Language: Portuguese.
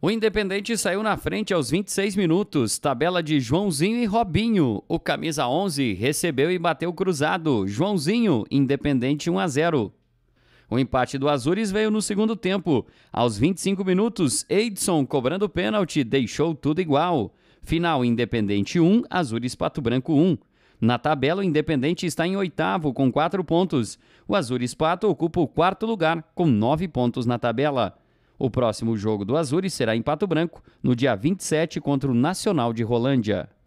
O Independente saiu na frente aos 26 minutos, tabela de Joãozinho e Robinho. O camisa 11 recebeu e bateu cruzado. Joãozinho, Independente 1 a 0. O empate do Azures veio no segundo tempo. Aos 25 minutos, Edson, cobrando pênalti, deixou tudo igual. Final Independente 1, Azures Pato Branco 1. Na tabela, o Independente está em oitavo, com quatro pontos. O Azures Pato ocupa o quarto lugar, com nove pontos na tabela. O próximo jogo do Azuri será em Pato Branco, no dia 27, contra o Nacional de Rolândia.